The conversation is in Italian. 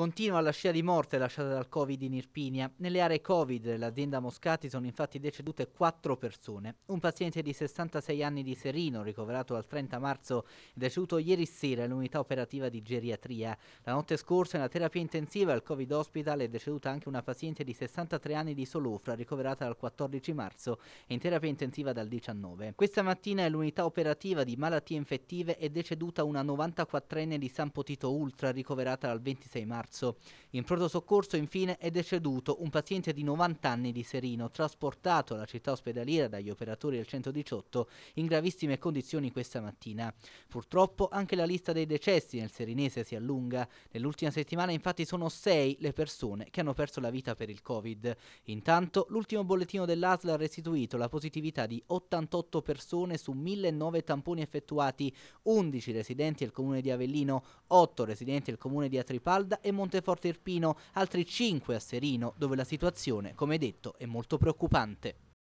Continua la scia di morte lasciata dal Covid in Irpinia. Nelle aree Covid dell'azienda Moscati sono infatti decedute quattro persone. Un paziente di 66 anni di Serino, ricoverato al 30 marzo, è deceduto ieri sera all'unità operativa di geriatria. La notte scorsa, nella terapia intensiva al Covid Hospital, è deceduta anche una paziente di 63 anni di Solofra, ricoverata dal 14 marzo e in terapia intensiva dal 19. Questa mattina, all'unità operativa di malattie infettive è deceduta una 94enne di San Potito Ultra, ricoverata dal 26 marzo marzo. In pronto soccorso infine è deceduto un paziente di 90 anni di Serino, trasportato alla città ospedaliera dagli operatori del 118 in gravissime condizioni questa mattina. Purtroppo anche la lista dei decessi nel Serinese si allunga. Nell'ultima settimana infatti sono sei le persone che hanno perso la vita per il Covid. Intanto l'ultimo bollettino dell'ASL ha restituito la positività di 88 persone su 1009 tamponi effettuati, 11 residenti del comune di Avellino, 8 residenti del comune di Atripalda e Monteforte Irpino, altri 5 a Serino, dove la situazione, come detto, è molto preoccupante.